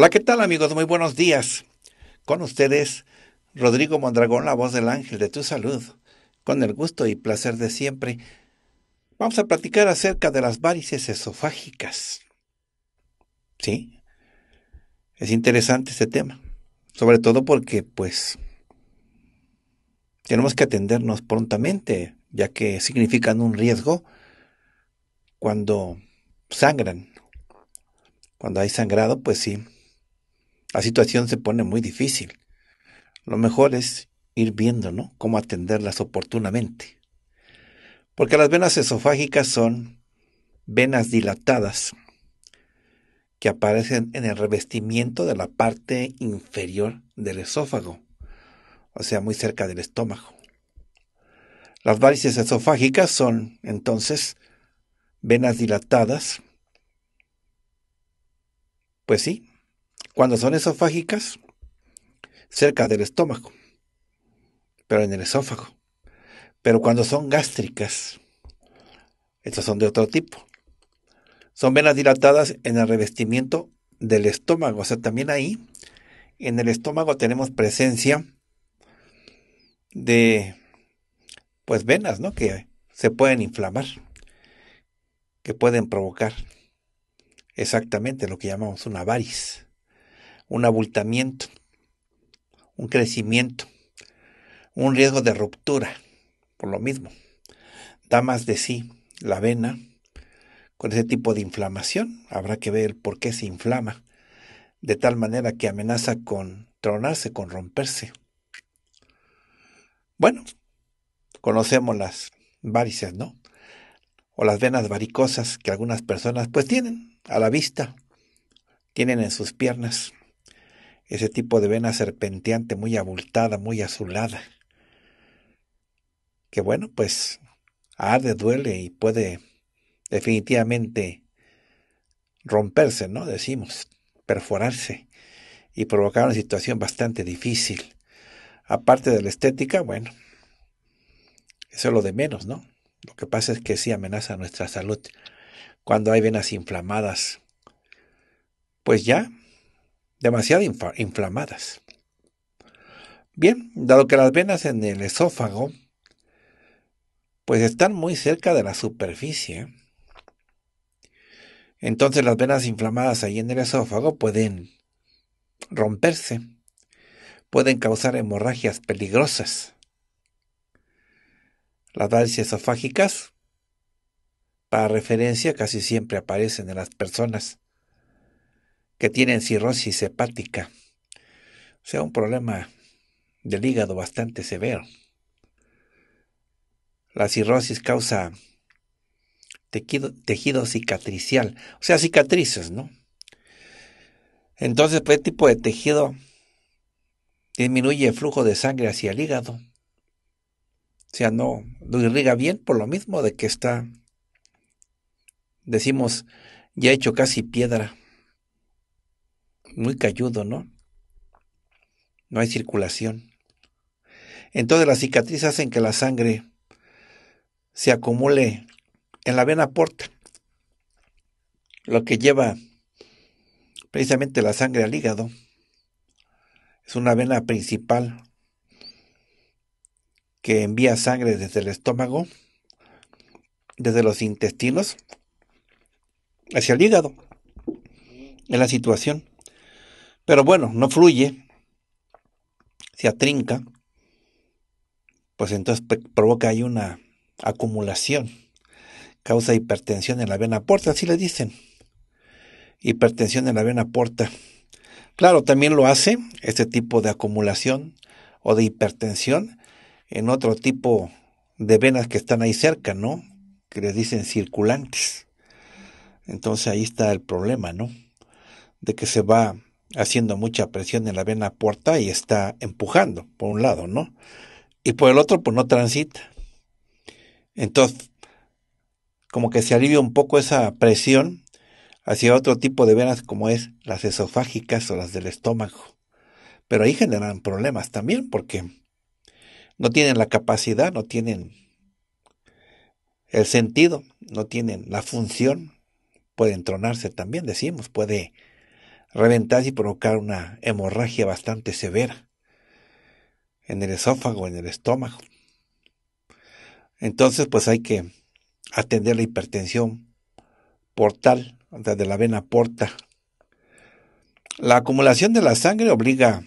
Hola, ¿qué tal amigos? Muy buenos días. Con ustedes, Rodrigo Mondragón, la voz del ángel de tu salud. Con el gusto y placer de siempre, vamos a platicar acerca de las varices esofágicas. ¿Sí? Es interesante este tema, sobre todo porque pues tenemos que atendernos prontamente, ya que significan un riesgo cuando sangran. Cuando hay sangrado, pues sí, la situación se pone muy difícil. Lo mejor es ir viendo ¿no? cómo atenderlas oportunamente. Porque las venas esofágicas son venas dilatadas que aparecen en el revestimiento de la parte inferior del esófago, o sea, muy cerca del estómago. Las varices esofágicas son entonces venas dilatadas, pues sí, cuando son esofágicas, cerca del estómago, pero en el esófago. Pero cuando son gástricas, estas son de otro tipo. Son venas dilatadas en el revestimiento del estómago. O sea, también ahí, en el estómago tenemos presencia de, pues, venas, ¿no? Que se pueden inflamar, que pueden provocar exactamente lo que llamamos una varis un abultamiento, un crecimiento, un riesgo de ruptura, por lo mismo. Da más de sí la vena con ese tipo de inflamación. Habrá que ver por qué se inflama, de tal manera que amenaza con tronarse, con romperse. Bueno, conocemos las varices, ¿no? O las venas varicosas que algunas personas pues tienen a la vista, tienen en sus piernas ese tipo de vena serpenteante muy abultada, muy azulada. Que bueno, pues de duele y puede definitivamente romperse, ¿no? Decimos, perforarse y provocar una situación bastante difícil. Aparte de la estética, bueno, eso es lo de menos, ¿no? Lo que pasa es que sí amenaza nuestra salud. Cuando hay venas inflamadas, pues ya demasiado inflamadas. Bien, dado que las venas en el esófago pues están muy cerca de la superficie, entonces las venas inflamadas ahí en el esófago pueden romperse, pueden causar hemorragias peligrosas. Las varices esofágicas, para referencia, casi siempre aparecen en las personas que tienen cirrosis hepática, o sea, un problema del hígado bastante severo. La cirrosis causa tejido, cicatricial, o sea, cicatrices, ¿no? Entonces, pues, este tipo de tejido disminuye el flujo de sangre hacia el hígado. O sea, no lo irriga bien por lo mismo de que está, decimos, ya hecho casi piedra muy cayudo, ¿no? No hay circulación. Entonces las cicatrices hacen que la sangre se acumule en la vena porta, lo que lleva precisamente la sangre al hígado. Es una vena principal que envía sangre desde el estómago, desde los intestinos, hacia el hígado. En la situación. Pero bueno, no fluye, se atrinca, pues entonces provoca ahí una acumulación, causa hipertensión en la vena porta, así le dicen. Hipertensión en la vena porta. Claro, también lo hace este tipo de acumulación o de hipertensión en otro tipo de venas que están ahí cerca, ¿no? Que les dicen circulantes. Entonces ahí está el problema, ¿no? De que se va haciendo mucha presión en la vena puerta y está empujando, por un lado, ¿no? Y por el otro, pues no transita. Entonces, como que se alivia un poco esa presión hacia otro tipo de venas como es las esofágicas o las del estómago. Pero ahí generan problemas también porque no tienen la capacidad, no tienen el sentido, no tienen la función, pueden tronarse también, decimos, puede reventarse y provocar una hemorragia bastante severa en el esófago, en el estómago. Entonces, pues hay que atender la hipertensión portal, de la vena porta. La acumulación de la sangre obliga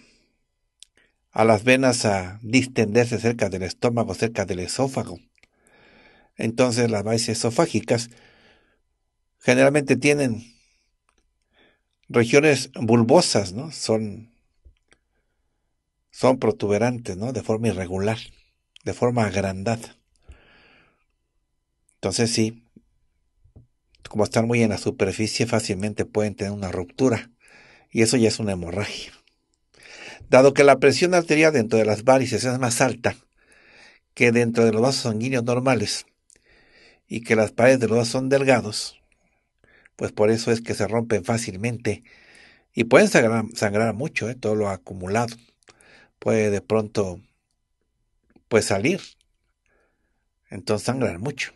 a las venas a distenderse cerca del estómago, cerca del esófago. Entonces las bases esofágicas generalmente tienen regiones bulbosas, ¿no? Son, son protuberantes, ¿no? De forma irregular, de forma agrandada. Entonces sí, como están muy en la superficie, fácilmente pueden tener una ruptura. Y eso ya es una hemorragia. Dado que la presión arterial dentro de las varices es más alta que dentro de los vasos sanguíneos normales y que las paredes de los vasos son delgados, pues por eso es que se rompen fácilmente y pueden sangrar, mucho, ¿eh? todo lo acumulado puede de pronto pues salir, entonces sangrar mucho.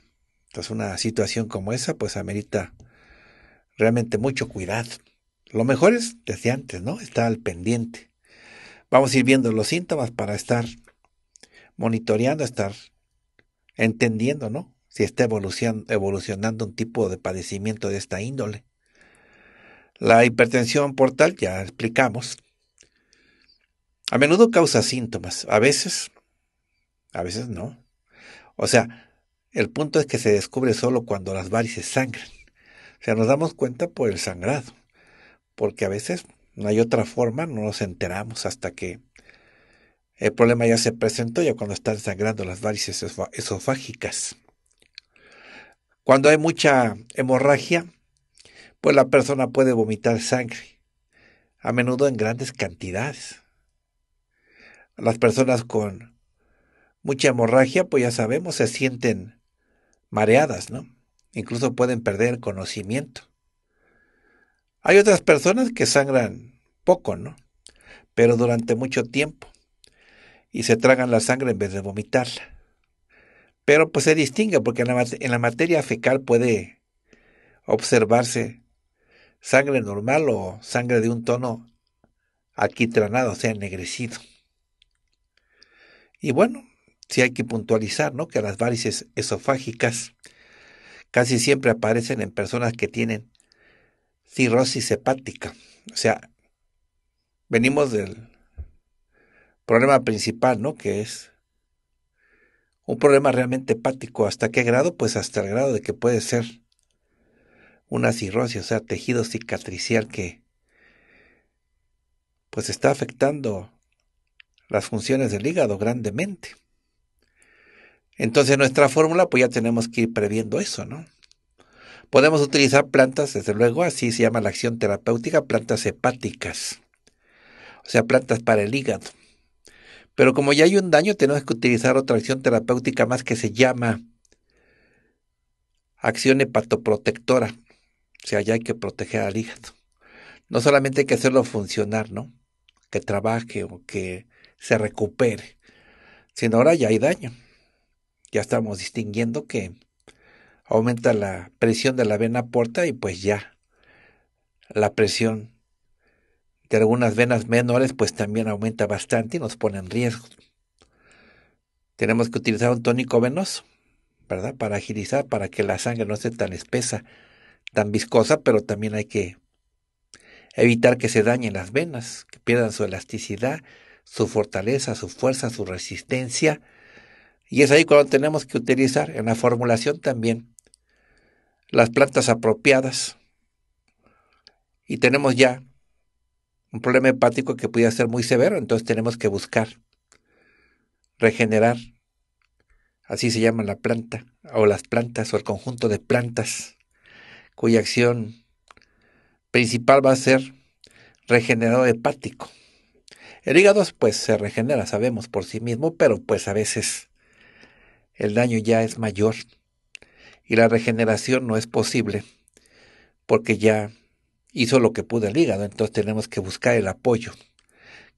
Entonces una situación como esa pues amerita realmente mucho cuidado. Lo mejor es, desde antes, ¿no? Estar al pendiente. Vamos a ir viendo los síntomas para estar monitoreando, estar entendiendo, ¿no? si está evolucionando un tipo de padecimiento de esta índole. La hipertensión portal ya explicamos. A menudo causa síntomas, a veces, a veces no. O sea, el punto es que se descubre solo cuando las varices sangran. O sea, nos damos cuenta por el sangrado, porque a veces no hay otra forma, no nos enteramos hasta que el problema ya se presentó, ya cuando están sangrando las varices esofágicas. Cuando hay mucha hemorragia, pues la persona puede vomitar sangre, a menudo en grandes cantidades. Las personas con mucha hemorragia, pues ya sabemos, se sienten mareadas, ¿no? Incluso pueden perder el conocimiento. Hay otras personas que sangran poco, ¿no? Pero durante mucho tiempo. Y se tragan la sangre en vez de vomitarla pero pues se distingue porque en la, materia fecal puede observarse sangre normal o sangre de un tono tranado o sea, ennegrecido. Y bueno, si hay que puntualizar, Que las varices esofágicas casi siempre aparecen en personas que tienen cirrosis hepática. O sea, venimos del problema principal, ¿no? Que es un problema realmente hepático. ¿Hasta qué grado? Pues hasta el grado de que puede ser una cirrosis, o sea, tejido cicatricial que pues está afectando las funciones del hígado grandemente. Entonces nuestra fórmula pues ya tenemos que ir previendo eso, ¿no? Podemos utilizar plantas, desde luego, así se llama la acción terapéutica, plantas hepáticas, o sea, plantas para el hígado. Pero como ya hay un daño, tenemos que utilizar otra acción terapéutica más que se llama acción hepatoprotectora. O sea, ya hay que proteger al hígado. No solamente hay que hacerlo funcionar, ¿no? Que trabaje o que se recupere, sino ahora ya hay daño. Ya estamos distinguiendo que aumenta la presión de la vena porta y pues ya la presión de algunas venas menores, pues también aumenta bastante y nos pone en riesgo. Tenemos que utilizar un tónico venoso, ¿verdad? Para agilizar, para que la sangre no esté tan espesa, tan viscosa, pero también hay que evitar que se dañen las venas, que pierdan su elasticidad, su fortaleza, su fuerza, su resistencia. Y es ahí cuando tenemos que utilizar en la formulación también las plantas apropiadas. Y tenemos ya un problema hepático que pudiera ser muy severo, entonces tenemos que buscar regenerar. Así se llama la planta, o las plantas, o el conjunto de plantas, cuya acción principal va a ser regenerado hepático. El hígado pues se regenera, sabemos por sí mismo, pero pues a veces el daño ya es mayor y la regeneración no es posible porque ya hizo lo que pudo el hígado, entonces tenemos que buscar el apoyo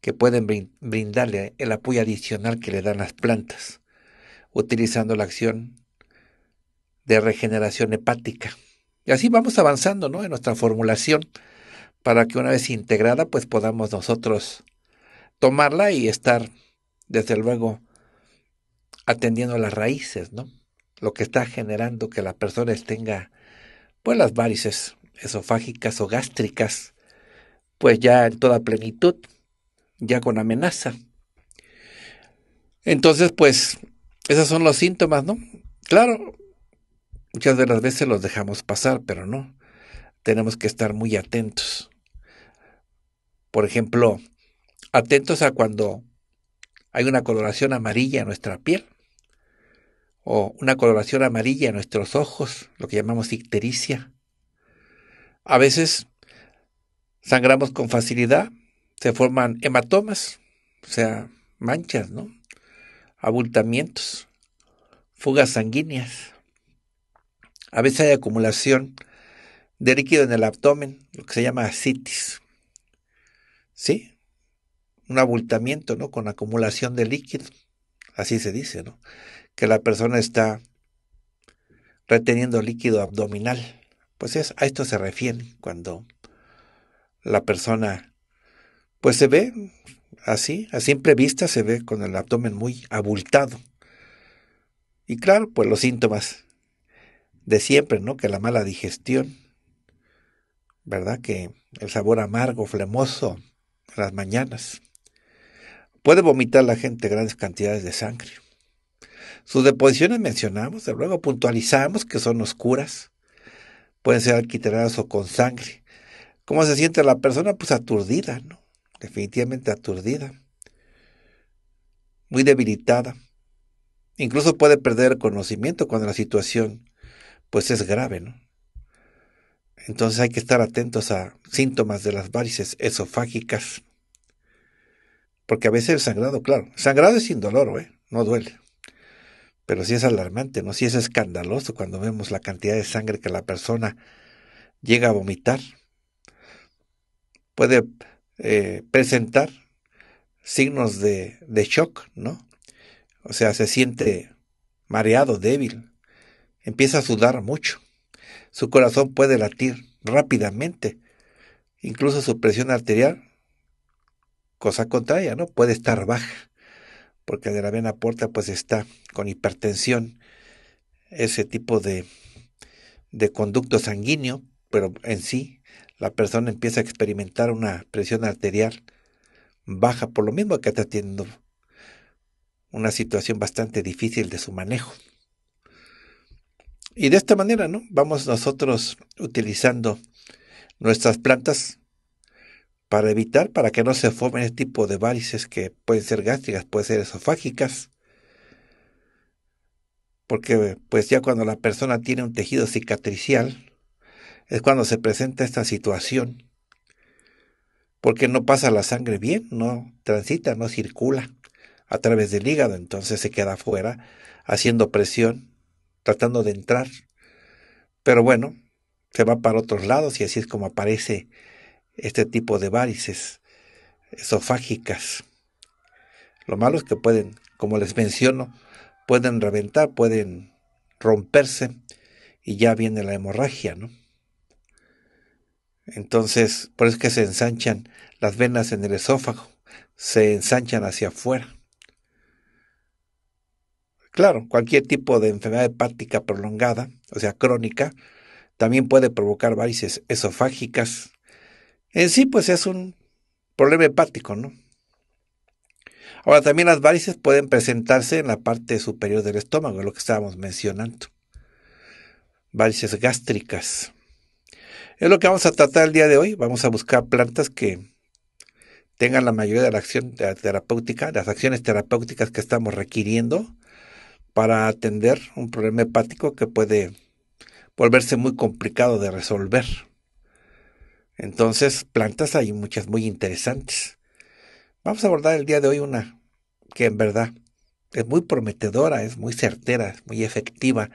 que pueden brindarle, el apoyo adicional que le dan las plantas, utilizando la acción de regeneración hepática. Y así vamos avanzando en nuestra formulación para que una vez integrada pues podamos nosotros tomarla y estar desde luego atendiendo las raíces, ¿no? Lo que está generando que la persona tenga pues las varices esofágicas o gástricas, pues ya en toda plenitud, ya con amenaza. Entonces, pues, esos son los síntomas, ¿no? Claro, muchas de las veces los dejamos pasar, pero no. Tenemos que estar muy atentos. Por ejemplo, atentos a cuando hay una coloración amarilla en nuestra piel o una coloración amarilla en nuestros ojos, lo que llamamos ictericia, a veces sangramos con facilidad, se forman hematomas, o sea, manchas, ¿no? Abultamientos, fugas sanguíneas. A veces hay acumulación de líquido en el abdomen, lo que se llama ascitis. ¿Sí? Un abultamiento, ¿no? Con acumulación de líquido. Así se dice, ¿no? Que la persona está reteniendo líquido abdominal. Pues es, a esto se refiere cuando la persona, pues se ve así, a simple vista se ve con el abdomen muy abultado. Y claro, pues los síntomas de siempre, ¿no? Que la mala digestión, ¿verdad? Que el sabor amargo, flemoso las mañanas. Puede vomitar la gente grandes cantidades de sangre. Sus deposiciones mencionamos, de luego puntualizamos que son oscuras, pueden ser alquitradas o con sangre. ¿Cómo se siente la persona? Pues aturdida, ¿no? Definitivamente aturdida. Muy debilitada. Incluso puede perder conocimiento cuando la situación pues es grave, ¿no? Entonces hay que estar atentos a síntomas de las varices esofágicas. Porque a veces el sangrado, claro, sangrado es sin dolor, ¿eh? no duele. Pero sí es alarmante, ¿no? Sí es escandaloso cuando vemos la cantidad de sangre que la persona llega a vomitar. Puede eh, presentar signos de, de shock, ¿no? O sea, se siente mareado, débil, empieza a sudar mucho, su corazón puede latir rápidamente, incluso su presión arterial, cosa contraria, ¿no? Puede estar baja porque de la vena porta pues está con hipertensión, ese tipo de, de conducto sanguíneo, pero en sí la persona empieza a experimentar una presión arterial baja, por lo mismo que está teniendo una situación bastante difícil de su manejo. Y de esta manera, ¿no? Vamos nosotros utilizando nuestras plantas para evitar, para que no se formen este tipo de válices que pueden ser gástricas, pueden ser esofágicas. Porque pues ya cuando la persona tiene un tejido cicatricial, es cuando se presenta esta situación. Porque no pasa la sangre bien, no transita, no circula a través del hígado, entonces se queda afuera haciendo presión, tratando de entrar. Pero bueno, se va para otros lados y así es como aparece este tipo de varices esofágicas. Lo malo es que pueden, como les menciono, pueden reventar, pueden romperse y ya viene la hemorragia, ¿no? Entonces, por eso es que se ensanchan las venas en el esófago, se ensanchan hacia afuera. Claro, cualquier tipo de enfermedad hepática prolongada, o sea, crónica, también puede provocar varices esofágicas, en sí, pues es un problema hepático, ¿no? Ahora, también las varices pueden presentarse en la parte superior del estómago, lo que estábamos mencionando. Varices gástricas. Es lo que vamos a tratar el día de hoy. Vamos a buscar plantas que tengan la mayoría de la acción terapéutica, las acciones terapéuticas que estamos requiriendo para atender un problema hepático que puede volverse muy complicado de resolver. Entonces, plantas hay muchas muy interesantes. Vamos a abordar el día de hoy una que en verdad es muy prometedora, es muy certera, es muy efectiva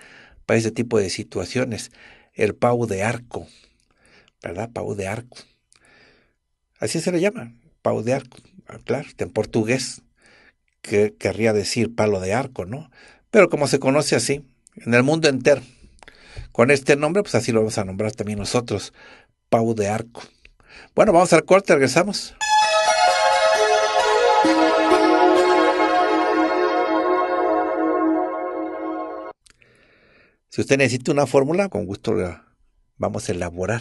para ese tipo de situaciones. El pau de arco, ¿verdad? Pau de arco. Así se le llama, pau de arco. Ah, claro, en portugués que querría decir palo de arco, ¿no? Pero como se conoce así, en el mundo entero, con este nombre, pues así lo vamos a nombrar también nosotros, Pau de Arco. Bueno, vamos al corte, regresamos. Si usted necesita una fórmula, con gusto la vamos a elaborar.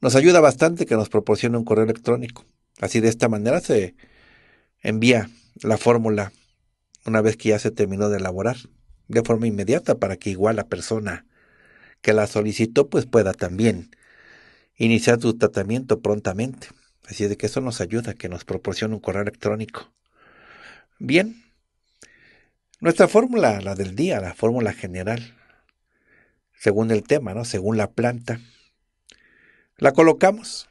Nos ayuda bastante que nos proporcione un correo electrónico. Así de esta manera se envía la fórmula una vez que ya se terminó de elaborar de forma inmediata para que igual la persona que la solicitó pues pueda también iniciar su tratamiento prontamente. Así de que eso nos ayuda, que nos proporciona un correo electrónico. Bien, nuestra fórmula, la del día, la fórmula general, según el tema, ¿no? según la planta, la colocamos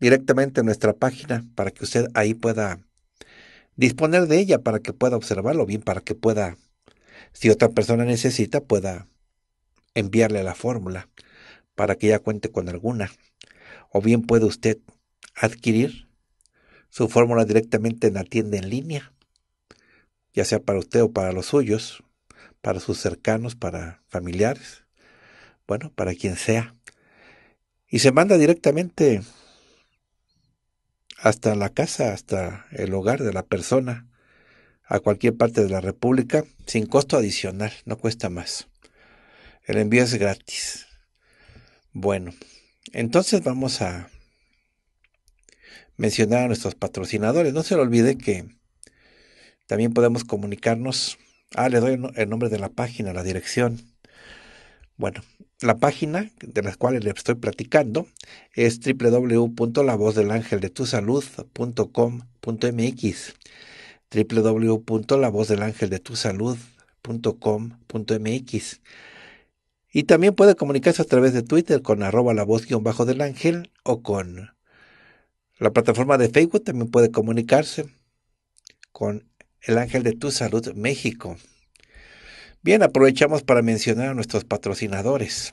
directamente en nuestra página para que usted ahí pueda disponer de ella, para que pueda observarlo bien, para que pueda, si otra persona necesita, pueda enviarle la fórmula para que ya cuente con alguna. O bien puede usted adquirir su fórmula directamente en la tienda en línea, ya sea para usted o para los suyos, para sus cercanos, para familiares, bueno, para quien sea. Y se manda directamente hasta la casa, hasta el hogar de la persona, a cualquier parte de la República, sin costo adicional, no cuesta más. El envío es gratis. Bueno, entonces vamos a mencionar a nuestros patrocinadores. No se le olvide que también podemos comunicarnos. Ah, le doy el nombre de la página, la dirección. Bueno, la página de la cual le estoy platicando es www.lavozdelangeldetusalud.com.mx www.lavozdelangeldetusalud.com.mx y también puede comunicarse a través de Twitter con arroba la voz guión bajo del ángel o con la plataforma de Facebook. También puede comunicarse con el ángel de tu salud México. Bien, aprovechamos para mencionar a nuestros patrocinadores.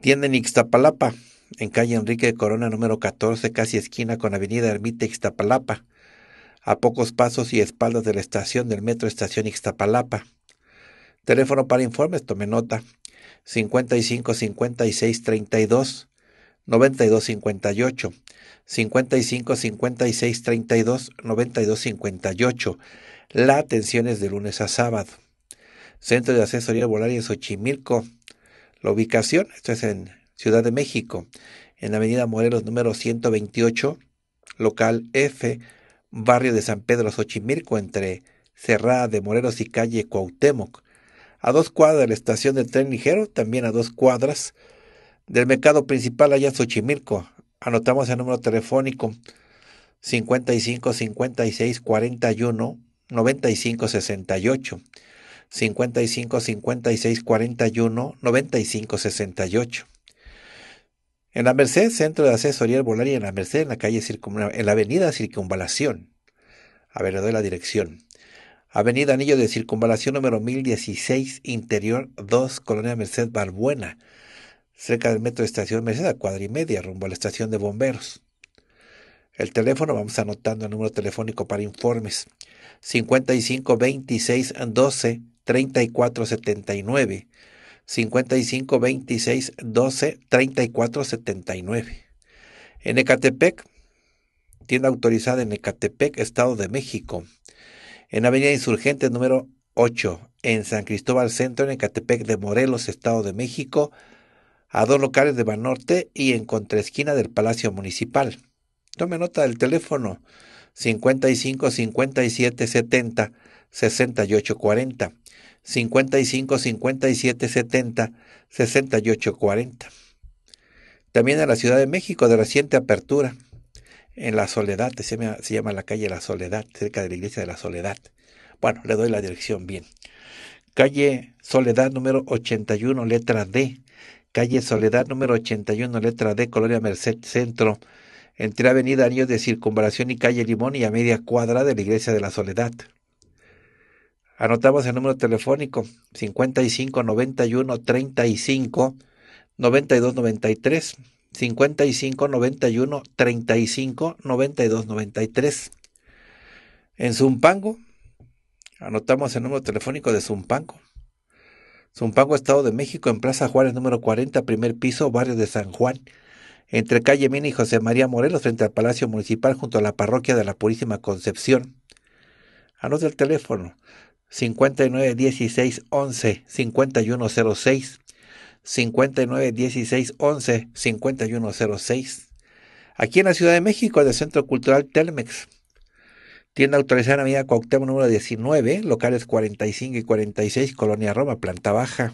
Tienen Ixtapalapa, en calle Enrique de Corona número 14, casi esquina con avenida Ermita Ixtapalapa, a pocos pasos y espaldas de la estación del metro Estación Ixtapalapa. Teléfono para informes, tome nota, 55 56 32 92 58 55 56 32 92 58 La atención es de lunes a sábado. Centro de Asesoría Volaria en Xochimilco. La ubicación, esto es en Ciudad de México, en Avenida Morelos número 128, local F, barrio de San Pedro Xochimilco, entre Cerrada de Morelos y calle Cuauhtémoc a dos cuadras de la estación del tren ligero, también a dos cuadras del mercado principal allá en Xochimilco. Anotamos el número telefónico 55 56 41 95 68. 55 56 41 95 68. En la Merced, Centro de Asesoría Herbolaria en la Merced, en la calle en la avenida Circunvalación. A ver, le doy la dirección. Avenida Anillo de Circunvalación número 1016, Interior 2, Colonia Merced Barbuena, cerca del metro de Estación Merced, a cuadra y media, rumbo a la estación de bomberos. El teléfono, vamos anotando el número telefónico para informes, 55 26 12 34 79, 55 26 12 34 79. En Ecatepec, tienda autorizada en Ecatepec, Estado de México, en Avenida Insurgente número 8, en San Cristóbal Centro, en Ecatepec de Morelos, Estado de México, a dos locales de Banorte y en contraesquina del Palacio Municipal. Tome nota del teléfono 55 57 70 68 40. 55 57 70 68 40. También en la Ciudad de México de reciente apertura en La Soledad, se llama, se llama la calle La Soledad, cerca de la iglesia de La Soledad. Bueno, le doy la dirección bien. Calle Soledad número 81, letra D. Calle Soledad número 81, letra D, Colonia Merced Centro, entre Avenida años de Circunvalación y Calle Limón y a media cuadra de la Iglesia de la Soledad. Anotamos el número telefónico 55 91 35 92 93 55 91 35 92 93. En Zumpango, anotamos el número telefónico de Zumpango. Zumpango, Estado de México, en Plaza Juárez, número 40, primer piso, barrio de San Juan, entre calle Mina y José María Morelos, frente al Palacio Municipal, junto a la parroquia de la Purísima Concepción. Anota el teléfono 59 16 11 5106 59 16 11 5106. Aquí en la Ciudad de México, del Centro Cultural Telmex. Tienda autorizada en Avenida Cuauhtémoc número 19, locales 45 y 46, Colonia Roma, planta baja.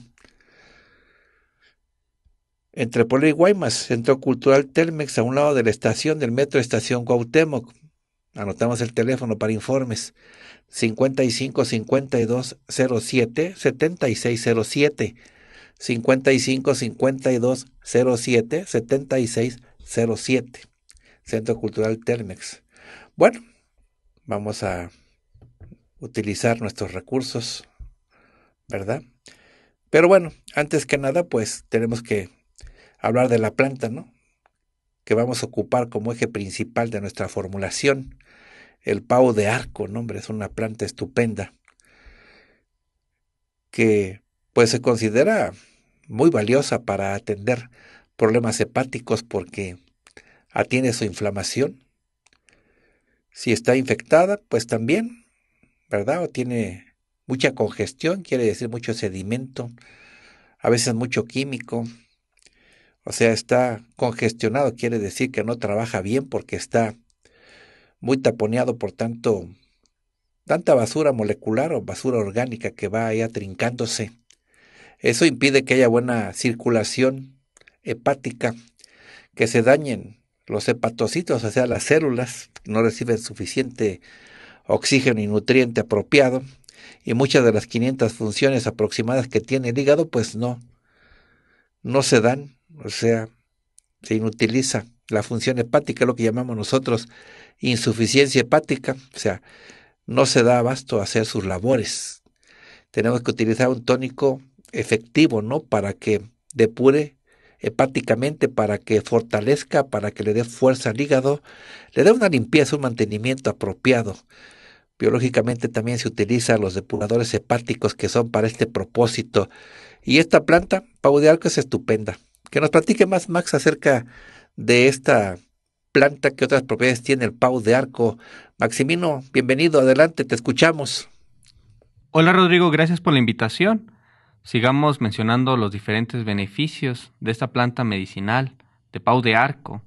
Entre Poli y Guaymas, Centro Cultural Telmex, a un lado de la estación del Metro Estación Cuauhtémoc. Anotamos el teléfono para informes. 55 52 07 7607 55 52 07 76 07, Centro Cultural Telmex. Bueno, vamos a utilizar nuestros recursos, ¿verdad? Pero bueno, antes que nada, pues tenemos que hablar de la planta, ¿no? Que vamos a ocupar como eje principal de nuestra formulación. El pavo de arco, ¿no? es una planta estupenda que pues se considera muy valiosa para atender problemas hepáticos porque atiene su inflamación. Si está infectada, pues también, ¿verdad? O tiene mucha congestión, quiere decir mucho sedimento, a veces mucho químico. O sea, está congestionado, quiere decir que no trabaja bien porque está muy taponeado por tanto tanta basura molecular o basura orgánica que va ahí atrincándose eso impide que haya buena circulación hepática, que se dañen los hepatocitos, o sea, las células, no reciben suficiente oxígeno y nutriente apropiado, y muchas de las 500 funciones aproximadas que tiene el hígado, pues no, no se dan, o sea, se inutiliza la función hepática, lo que llamamos nosotros insuficiencia hepática, o sea, no se da abasto a hacer sus labores. Tenemos que utilizar un tónico efectivo, ¿no? Para que depure hepáticamente, para que fortalezca, para que le dé fuerza al hígado, le dé una limpieza, un mantenimiento apropiado. Biológicamente también se utilizan los depuradores hepáticos que son para este propósito. Y esta planta, pau de arco, es estupenda. Que nos platique más Max acerca de esta planta, que otras propiedades tiene el pau de arco. Maximino, bienvenido, adelante, te escuchamos. Hola Rodrigo, gracias por la invitación. Sigamos mencionando los diferentes beneficios de esta planta medicinal, de pau de arco,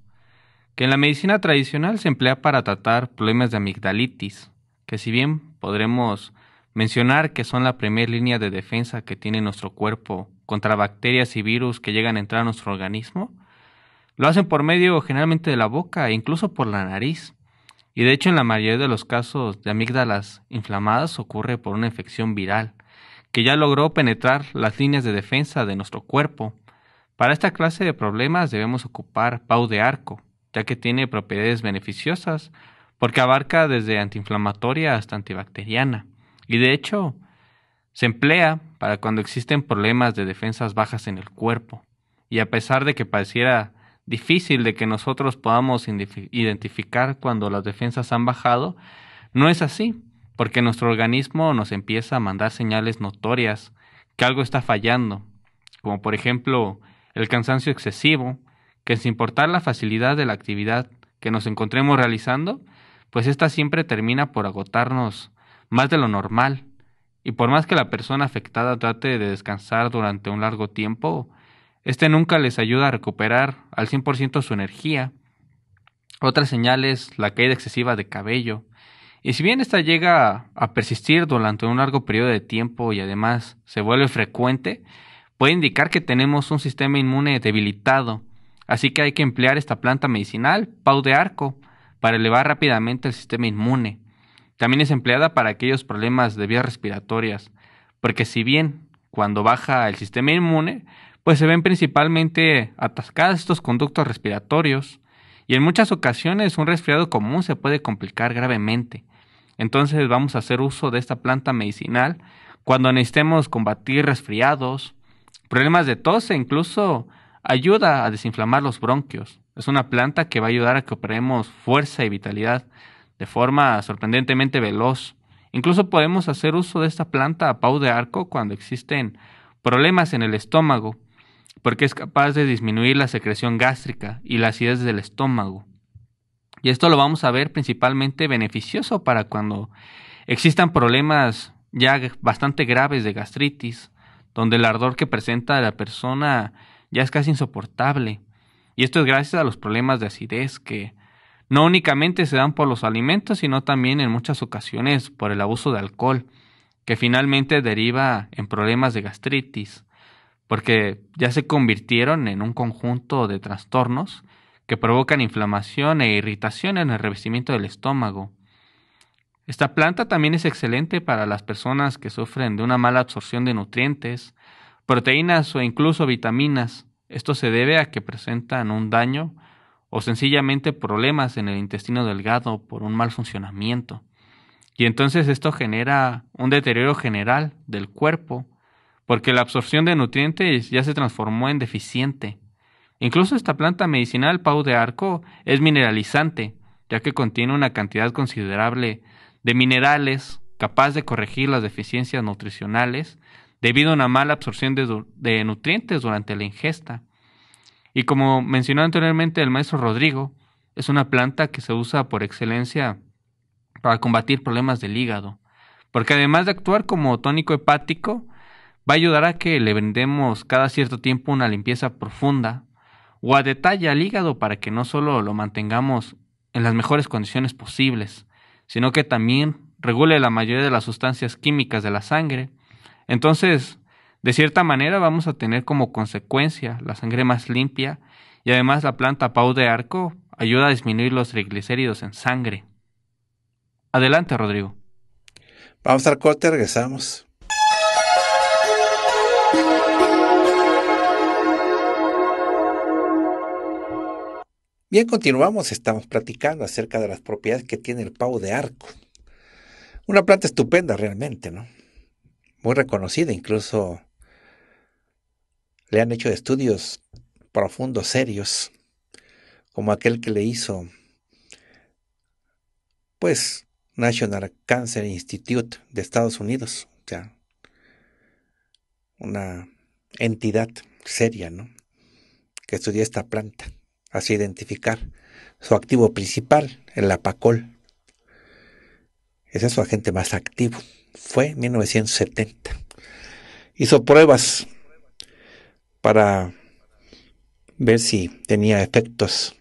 que en la medicina tradicional se emplea para tratar problemas de amigdalitis, que si bien podremos mencionar que son la primera línea de defensa que tiene nuestro cuerpo contra bacterias y virus que llegan a entrar a nuestro organismo, lo hacen por medio generalmente de la boca e incluso por la nariz. Y de hecho en la mayoría de los casos de amígdalas inflamadas ocurre por una infección viral que ya logró penetrar las líneas de defensa de nuestro cuerpo. Para esta clase de problemas debemos ocupar pau de arco, ya que tiene propiedades beneficiosas, porque abarca desde antiinflamatoria hasta antibacteriana, y de hecho se emplea para cuando existen problemas de defensas bajas en el cuerpo. Y a pesar de que pareciera difícil de que nosotros podamos identificar cuando las defensas han bajado, no es así, porque nuestro organismo nos empieza a mandar señales notorias que algo está fallando, como por ejemplo el cansancio excesivo, que sin importar la facilidad de la actividad que nos encontremos realizando, pues esta siempre termina por agotarnos más de lo normal. Y por más que la persona afectada trate de descansar durante un largo tiempo, este nunca les ayuda a recuperar al 100% su energía. Otras señales, la caída excesiva de cabello, y si bien esta llega a persistir durante un largo periodo de tiempo y además se vuelve frecuente, puede indicar que tenemos un sistema inmune debilitado, así que hay que emplear esta planta medicinal, pau de arco, para elevar rápidamente el sistema inmune. También es empleada para aquellos problemas de vías respiratorias, porque si bien cuando baja el sistema inmune, pues se ven principalmente atascados estos conductos respiratorios, y en muchas ocasiones un resfriado común se puede complicar gravemente. Entonces vamos a hacer uso de esta planta medicinal cuando necesitemos combatir resfriados, problemas de tos e incluso ayuda a desinflamar los bronquios. Es una planta que va a ayudar a que operemos fuerza y vitalidad de forma sorprendentemente veloz. Incluso podemos hacer uso de esta planta a pau de arco cuando existen problemas en el estómago, porque es capaz de disminuir la secreción gástrica y la acidez del estómago. Y esto lo vamos a ver principalmente beneficioso para cuando existan problemas ya bastante graves de gastritis, donde el ardor que presenta la persona ya es casi insoportable. Y esto es gracias a los problemas de acidez que no únicamente se dan por los alimentos, sino también en muchas ocasiones por el abuso de alcohol, que finalmente deriva en problemas de gastritis, porque ya se convirtieron en un conjunto de trastornos que provocan inflamación e irritación en el revestimiento del estómago. Esta planta también es excelente para las personas que sufren de una mala absorción de nutrientes, proteínas o incluso vitaminas. Esto se debe a que presentan un daño o sencillamente problemas en el intestino delgado por un mal funcionamiento. Y entonces esto genera un deterioro general del cuerpo, porque la absorción de nutrientes ya se transformó en deficiente. Incluso esta planta medicinal Pau de Arco es mineralizante, ya que contiene una cantidad considerable de minerales capaz de corregir las deficiencias nutricionales debido a una mala absorción de, nutrientes durante la ingesta. Y como mencionó anteriormente el maestro Rodrigo, es una planta que se usa por excelencia para combatir problemas del hígado, porque además de actuar como tónico hepático, va a ayudar a que le vendemos cada cierto tiempo una limpieza profunda o a detalle al hígado para que no solo lo mantengamos en las mejores condiciones posibles, sino que también regule la mayoría de las sustancias químicas de la sangre. Entonces, de cierta manera vamos a tener como consecuencia la sangre más limpia y además la planta Pau de Arco ayuda a disminuir los triglicéridos en sangre. Adelante, Rodrigo. Vamos al corte, regresamos. Bien, continuamos. Estamos platicando acerca de las propiedades que tiene el pavo de arco. Una planta estupenda realmente, ¿no? Muy reconocida, incluso le han hecho estudios profundos, serios, como aquel que le hizo, pues, National Cancer Institute de Estados Unidos, o sea, una entidad seria, ¿no? Que estudió esta planta así identificar. Su activo principal, el Apacol. Ese es su agente más activo. Fue 1970. Hizo pruebas para ver si tenía efectos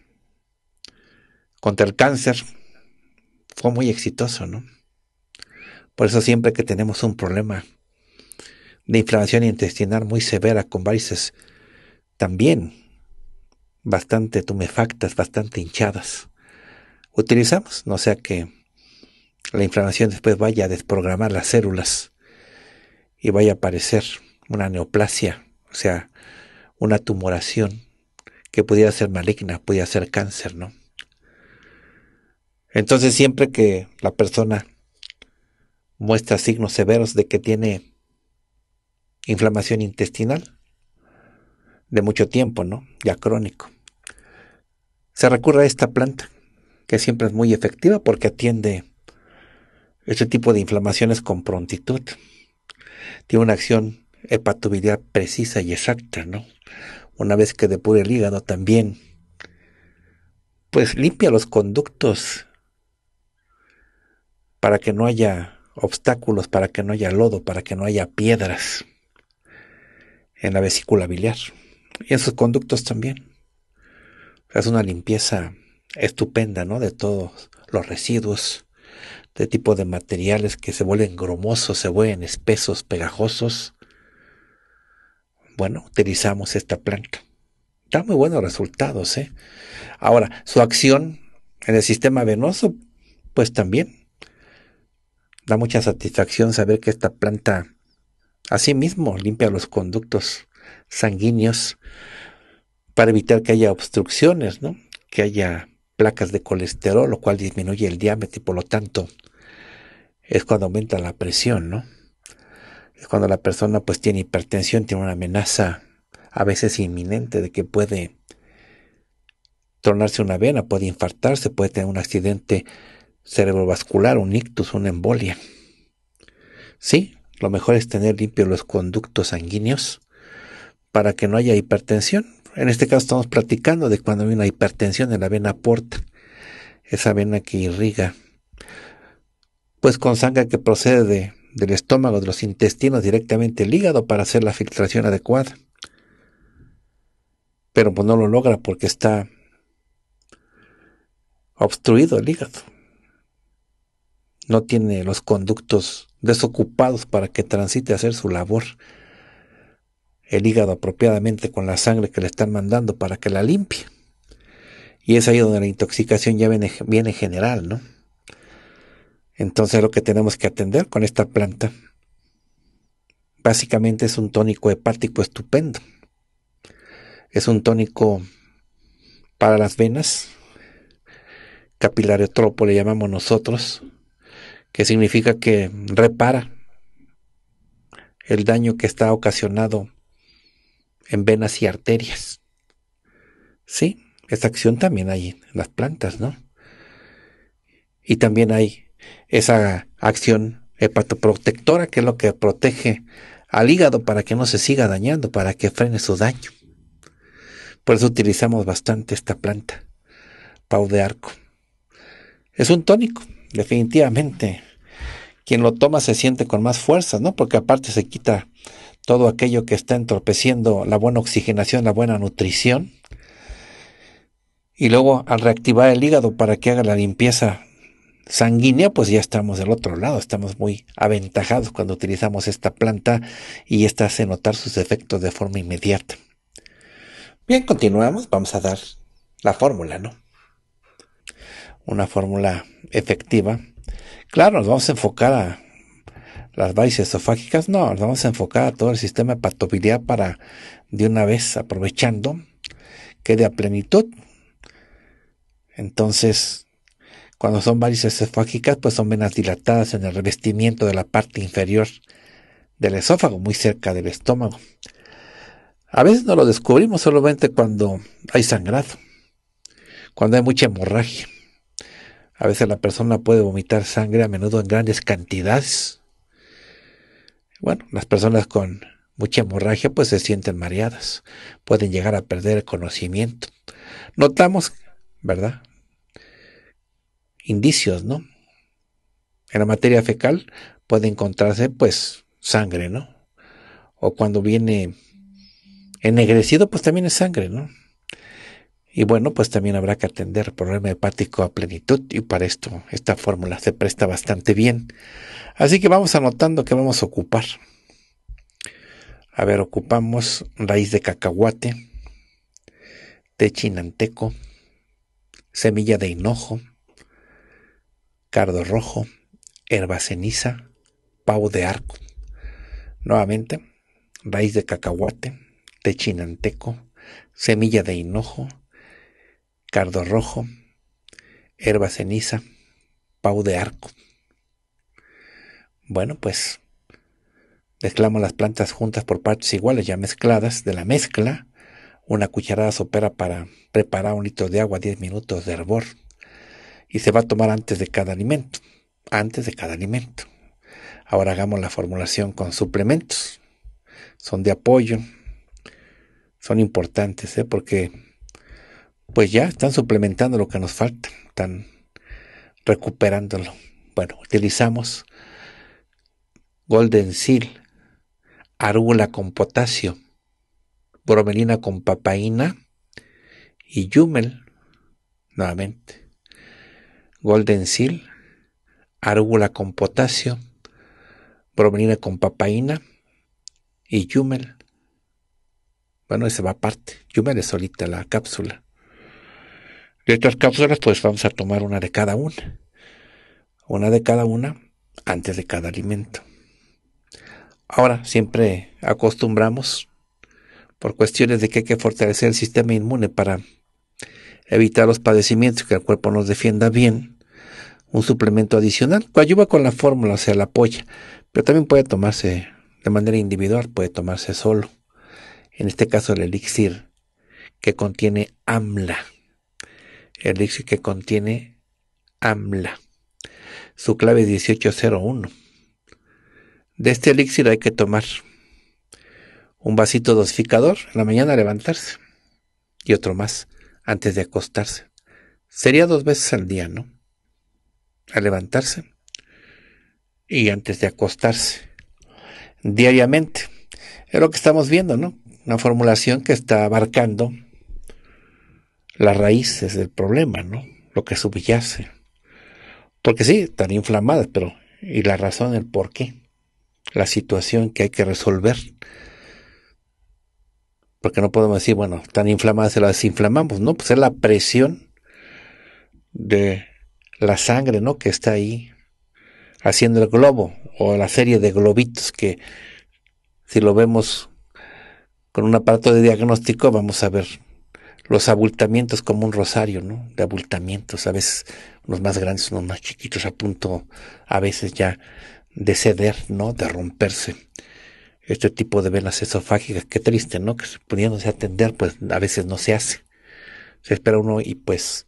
contra el cáncer. Fue muy exitoso, ¿no? Por eso siempre que tenemos un problema de inflamación intestinal muy severa con varices, también bastante tumefactas, bastante hinchadas, utilizamos, no sea que la inflamación después vaya a desprogramar las células y vaya a aparecer una neoplasia, o sea, una tumoración que pudiera ser maligna, pudiera ser cáncer, ¿no? Entonces siempre que la persona muestra signos severos de que tiene inflamación intestinal de mucho tiempo, ¿no? Ya crónico se recurre a esta planta, que siempre es muy efectiva porque atiende este tipo de inflamaciones con prontitud. Tiene una acción hepatobiliar precisa y exacta, ¿no? Una vez que depure el hígado también, pues limpia los conductos para que no haya obstáculos, para que no haya lodo, para que no haya piedras en la vesícula biliar y en sus conductos también. Es una limpieza estupenda, ¿no? De todos los residuos, de tipo de materiales que se vuelven grumosos, se vuelven espesos, pegajosos. Bueno, utilizamos esta planta. Da muy buenos resultados, ¿eh? Ahora, su acción en el sistema venoso, pues también da mucha satisfacción saber que esta planta mismo, limpia los conductos sanguíneos para evitar que haya obstrucciones, ¿no? que haya placas de colesterol, lo cual disminuye el diámetro y por lo tanto es cuando aumenta la presión, ¿no? Es cuando la persona pues tiene hipertensión, tiene una amenaza a veces inminente de que puede tornarse una vena, puede infartarse, puede tener un accidente cerebrovascular, un ictus, una embolia. Sí, lo mejor es tener limpios los conductos sanguíneos para que no haya hipertensión, en este caso estamos platicando de cuando hay una hipertensión en la vena porta, esa vena que irriga, pues con sangre que procede del estómago, de los intestinos, directamente el hígado para hacer la filtración adecuada. Pero pues no lo logra porque está obstruido el hígado. No tiene los conductos desocupados para que transite a hacer su labor el hígado apropiadamente con la sangre que le están mandando para que la limpie. Y es ahí donde la intoxicación ya viene, general, ¿no? Entonces lo que tenemos que atender con esta planta. Básicamente es un tónico hepático estupendo. Es un tónico para las venas, capilariotropo le llamamos nosotros, que significa que repara el daño que está ocasionado en venas y arterias. Sí, esa acción también hay en las plantas, ¿no? Y también hay esa acción hepatoprotectora, que es lo que protege al hígado para que no se siga dañando, para que frene su daño. Por eso utilizamos bastante esta planta, pau de arco. Es un tónico, definitivamente. Quien lo toma se siente con más fuerza, ¿no? Porque aparte se quita todo aquello que está entorpeciendo la buena oxigenación, la buena nutrición. Y luego al reactivar el hígado para que haga la limpieza sanguínea, pues ya estamos del otro lado, estamos muy aventajados cuando utilizamos esta planta y esta hace notar sus efectos de forma inmediata. Bien, continuamos, vamos a dar la fórmula, ¿no? Una fórmula efectiva. Claro, nos vamos a enfocar a las varices esofágicas, no, nos vamos a enfocar a todo el sistema hepatobiliar para de una vez aprovechando quede a plenitud. Entonces, cuando son varices esofágicas, pues son venas dilatadas en el revestimiento de la parte inferior del esófago, muy cerca del estómago. A veces no lo descubrimos solamente cuando hay sangrado, cuando hay mucha hemorragia. A veces la persona puede vomitar sangre a menudo en grandes cantidades bueno, las personas con mucha hemorragia pues se sienten mareadas, pueden llegar a perder el conocimiento. Notamos, ¿verdad? Indicios, ¿no? En la materia fecal puede encontrarse pues sangre, ¿no? O cuando viene ennegrecido pues también es sangre, ¿no? Y bueno, pues también habrá que atender el problema hepático a plenitud y para esto esta fórmula se presta bastante bien. Así que vamos anotando que vamos a ocupar. A ver, ocupamos raíz de cacahuate, té chinanteco, semilla de hinojo, cardo rojo, herba ceniza, pavo de arco. Nuevamente, raíz de cacahuate, techinanteco chinanteco, semilla de hinojo, cardo rojo, herba ceniza, pau de arco. Bueno, pues mezclamos las plantas juntas por partes iguales, ya mezcladas, de la mezcla, una cucharada sopera para preparar un litro de agua, 10 minutos de hervor, y se va a tomar antes de cada alimento, antes de cada alimento. Ahora hagamos la formulación con suplementos, son de apoyo, son importantes, ¿eh? porque pues ya están suplementando lo que nos falta, están recuperándolo. Bueno, utilizamos Golden Seal, arúgula con potasio, bromelina con papaína y Yumel nuevamente. Golden Seal, arúgula con potasio, bromelina con papaína y Yumel. Bueno, esa va aparte. Yumel es solita la cápsula de estas cápsulas, pues vamos a tomar una de cada una. Una de cada una antes de cada alimento. Ahora, siempre acostumbramos, por cuestiones de que hay que fortalecer el sistema inmune para evitar los padecimientos, que el cuerpo nos defienda bien, un suplemento adicional. ayuda con la fórmula, o sea, la apoya, pero también puede tomarse de manera individual, puede tomarse solo. En este caso, el elixir que contiene AMLA. El elixir que contiene AMLA. Su clave es 1801. De este elixir hay que tomar un vasito dosificador en la mañana al levantarse y otro más antes de acostarse. Sería dos veces al día, ¿no? A levantarse y antes de acostarse. Diariamente. Es lo que estamos viendo, ¿no? Una formulación que está abarcando las raíces del problema, ¿no? Lo que subyace. Porque sí, están inflamadas, pero y la razón, el por qué, la situación que hay que resolver. Porque no podemos decir, bueno, tan inflamadas, se las inflamamos, no, pues es la presión de la sangre, ¿no? Que está ahí haciendo el globo o la serie de globitos que si lo vemos con un aparato de diagnóstico vamos a ver los abultamientos como un rosario, ¿no? De abultamientos, a veces unos más grandes, unos más chiquitos, a punto a veces ya de ceder, ¿no? De romperse. Este tipo de venas esofágicas, qué triste, ¿no? Que pudiéndose atender, pues a veces no se hace. Se espera uno y pues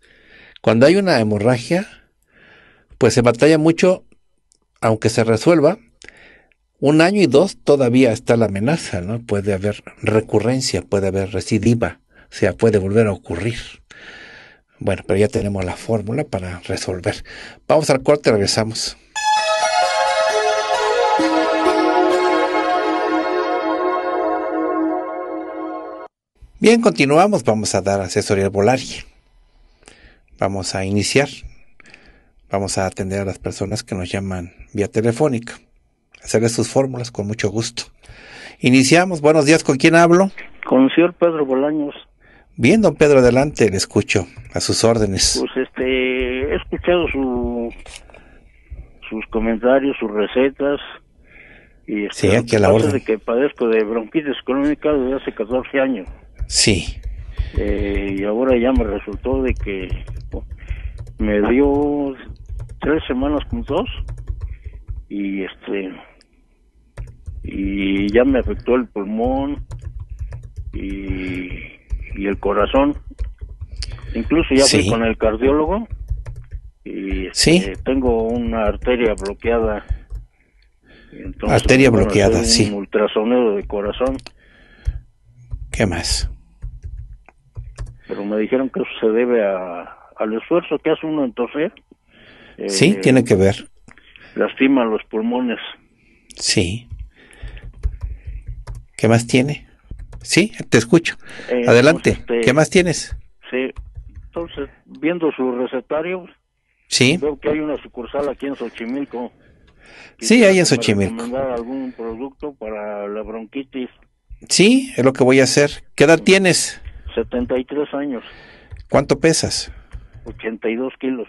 cuando hay una hemorragia, pues se batalla mucho, aunque se resuelva, un año y dos todavía está la amenaza, ¿no? Puede haber recurrencia, puede haber recidiva. O sea, puede volver a ocurrir. Bueno, pero ya tenemos la fórmula para resolver. Vamos al corte, regresamos. Bien, continuamos. Vamos a dar asesoría volar. Vamos a iniciar. Vamos a atender a las personas que nos llaman vía telefónica. Hacerles sus fórmulas con mucho gusto. Iniciamos. Buenos días. ¿Con quién hablo? Con el señor Pedro Bolaños. Bien, don Pedro, adelante, le escucho, a sus órdenes. Pues este, he escuchado su, sus comentarios, sus recetas. Y este, sí, la orden. De que padezco de bronquitis crónica desde hace 14 años. Sí. Eh, y ahora ya me resultó de que me dio tres semanas con dos y este y ya me afectó el pulmón y y el corazón. Incluso ya fui con el cardiólogo y este, tengo una arteria bloqueada. arteria bloqueada, sí. Un ultrasonido de corazón. ¿Qué más? Pero me dijeron que eso se debe a, al esfuerzo que hace uno entonces sí, eh, tiene que ver. Lastima los pulmones. Sí. ¿Qué más tiene? Sí, te escucho. Eh, Adelante. Pues, este, ¿Qué más tienes? Sí. Entonces, viendo su recetario, sí. veo que hay una sucursal aquí en Xochimilco. Sí, hay en Xochimilco. mandar algún producto para la bronquitis? Sí, es lo que voy a hacer. ¿Qué edad tienes? 73 años. ¿Cuánto pesas? 82 kilos.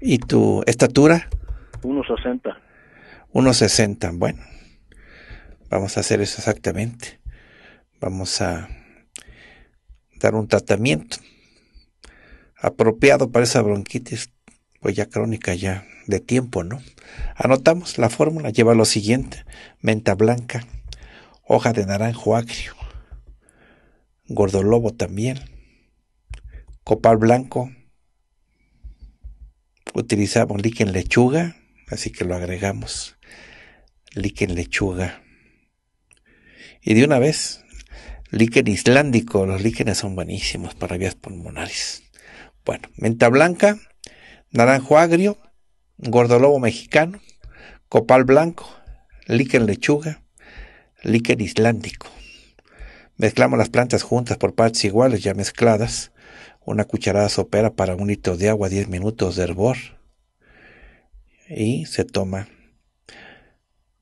¿Y tu estatura? 1,60. 1,60, bueno. Vamos a hacer eso exactamente vamos a dar un tratamiento apropiado para esa bronquitis, pues ya crónica, ya de tiempo, ¿no? Anotamos la fórmula, lleva lo siguiente, menta blanca, hoja de naranjo agrio, gordolobo también, copal blanco, utilizamos líquen lechuga, así que lo agregamos, líquen lechuga. Y de una vez Líquen islandico, los líquenes son buenísimos para vías pulmonares. Bueno, menta blanca, naranjo agrio, gordolobo mexicano, copal blanco, líquen lechuga, líquen islandico. Mezclamos las plantas juntas por partes iguales ya mezcladas. Una cucharada sopera para un litro de agua, 10 minutos de hervor. Y se toma.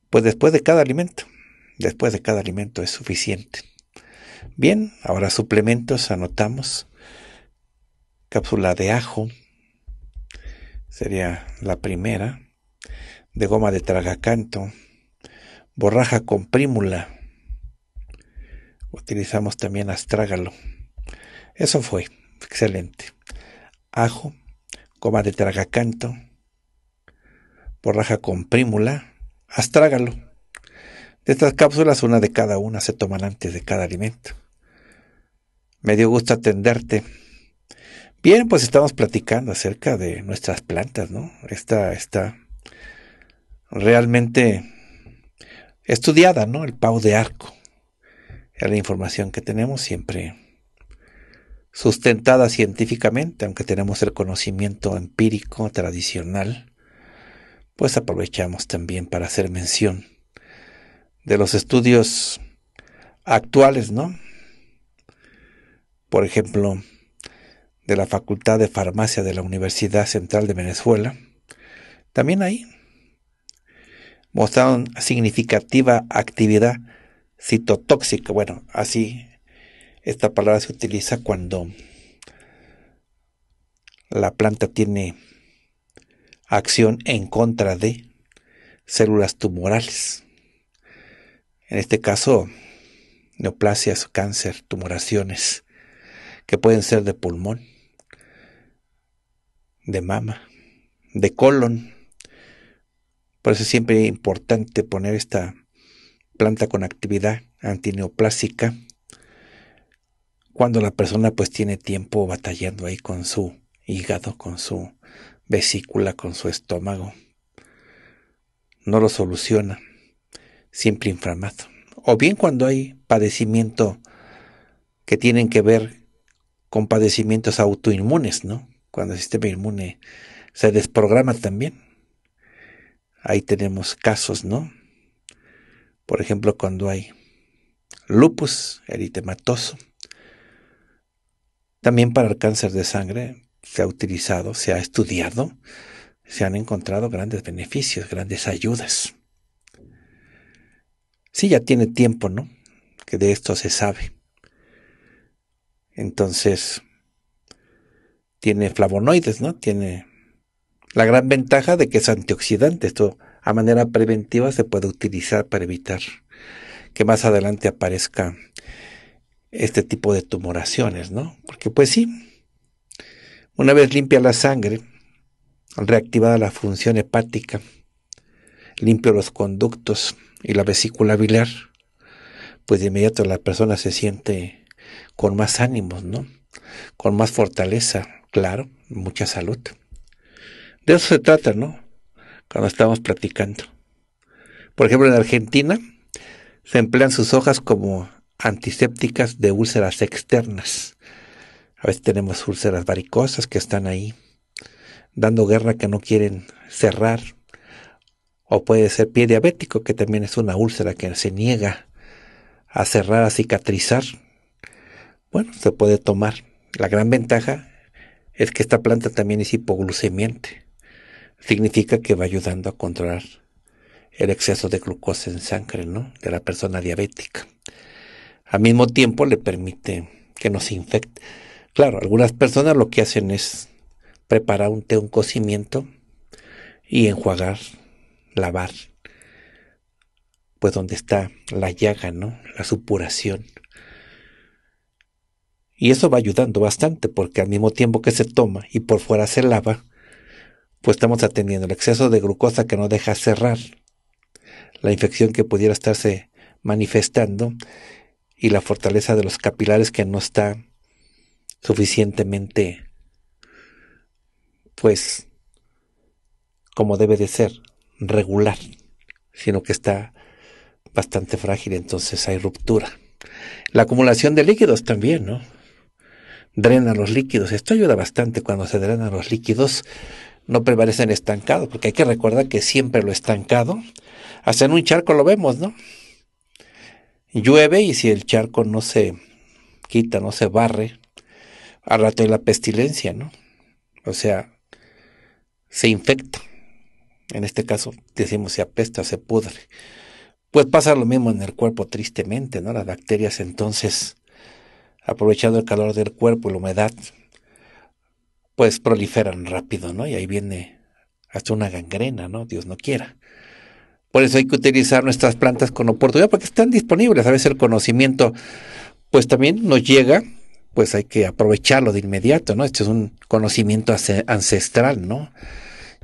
Pues después de cada alimento. Después de cada alimento es suficiente. Bien, ahora suplementos, anotamos. Cápsula de ajo sería la primera. De goma de tragacanto. Borraja con prímula. Utilizamos también astrágalo. Eso fue, excelente. Ajo, goma de tragacanto, borraja con prímula, astrágalo. De estas cápsulas, una de cada una se toman antes de cada alimento. Me dio gusto atenderte. Bien, pues estamos platicando acerca de nuestras plantas, ¿no? Esta está realmente estudiada, ¿no? El pau de arco. Es la información que tenemos siempre sustentada científicamente, aunque tenemos el conocimiento empírico tradicional, pues aprovechamos también para hacer mención de los estudios actuales, ¿no? Por ejemplo, de la Facultad de Farmacia de la Universidad Central de Venezuela, también ahí mostraron significativa actividad citotóxica. Bueno, así esta palabra se utiliza cuando la planta tiene acción en contra de células tumorales en este caso, neoplasias, cáncer, tumoraciones, que pueden ser de pulmón, de mama, de colon. Por eso siempre importante poner esta planta con actividad antineoplásica cuando la persona pues tiene tiempo batallando ahí con su hígado, con su vesícula, con su estómago. No lo soluciona siempre inflamado. O bien cuando hay padecimiento que tienen que ver con padecimientos autoinmunes, ¿no? Cuando el sistema inmune se desprograma también. Ahí tenemos casos, ¿no? Por ejemplo, cuando hay lupus eritematoso. También para el cáncer de sangre se ha utilizado, se ha estudiado, se han encontrado grandes beneficios, grandes ayudas. Sí, ya tiene tiempo, ¿no? Que de esto se sabe. Entonces, tiene flavonoides, ¿no? Tiene la gran ventaja de que es antioxidante. Esto a manera preventiva se puede utilizar para evitar que más adelante aparezca este tipo de tumoraciones, ¿no? Porque pues sí, una vez limpia la sangre, reactivada la función hepática, limpio los conductos, y la vesícula biliar, pues de inmediato la persona se siente con más ánimos, ¿no? Con más fortaleza, claro, mucha salud. De eso se trata, ¿no? Cuando estamos platicando. Por ejemplo, en Argentina se emplean sus hojas como antisépticas de úlceras externas. A veces tenemos úlceras varicosas que están ahí, dando guerra que no quieren cerrar. O puede ser pie diabético, que también es una úlcera que se niega a cerrar, a cicatrizar. Bueno, se puede tomar. La gran ventaja es que esta planta también es hipoglucemiente. Significa que va ayudando a controlar el exceso de glucosa en sangre ¿no? de la persona diabética. Al mismo tiempo le permite que no se infecte. Claro, algunas personas lo que hacen es preparar un té, un cocimiento y enjuagar lavar, pues donde está la llaga, ¿no? La supuración. Y eso va ayudando bastante porque al mismo tiempo que se toma y por fuera se lava, pues estamos atendiendo el exceso de glucosa que no deja cerrar, la infección que pudiera estarse manifestando y la fortaleza de los capilares que no está suficientemente, pues, como debe de ser, regular, sino que está bastante frágil, entonces hay ruptura. La acumulación de líquidos también, ¿no? Drena los líquidos. Esto ayuda bastante cuando se drenan los líquidos. No prevalecen estancados, porque hay que recordar que siempre lo estancado, hasta en un charco lo vemos, ¿no? Llueve y si el charco no se quita, no se barre, al rato hay la pestilencia, ¿no? O sea, se infecta en este caso decimos se apesta, se pudre, pues pasa lo mismo en el cuerpo tristemente, ¿no? Las bacterias entonces, aprovechando el calor del cuerpo y la humedad, pues proliferan rápido, ¿no? Y ahí viene hasta una gangrena, ¿no? Dios no quiera. Por eso hay que utilizar nuestras plantas con oportunidad, porque están disponibles. A veces el conocimiento, pues también nos llega, pues hay que aprovecharlo de inmediato, ¿no? Este es un conocimiento ancestral, ¿no?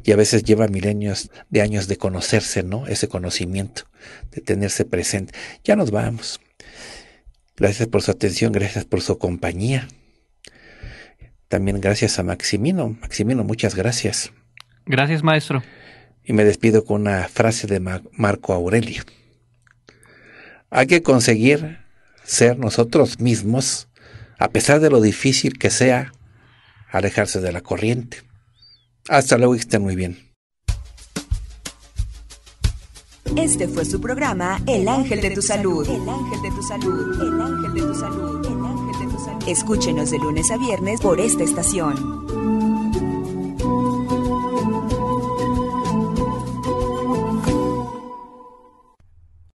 y a veces lleva milenios de años de conocerse, ¿no? Ese conocimiento, de tenerse presente. Ya nos vamos. Gracias por su atención, gracias por su compañía. También gracias a Maximino. Maximino, muchas gracias. Gracias, maestro. Y me despido con una frase de Marco Aurelio. Hay que conseguir ser nosotros mismos, a pesar de lo difícil que sea alejarse de la corriente. Hasta luego y estén muy bien. Este fue su programa El Ángel de tu Salud. El Ángel de tu Salud. El Ángel de tu Salud. El Ángel de tu Salud. Escúchenos de lunes a viernes por esta estación.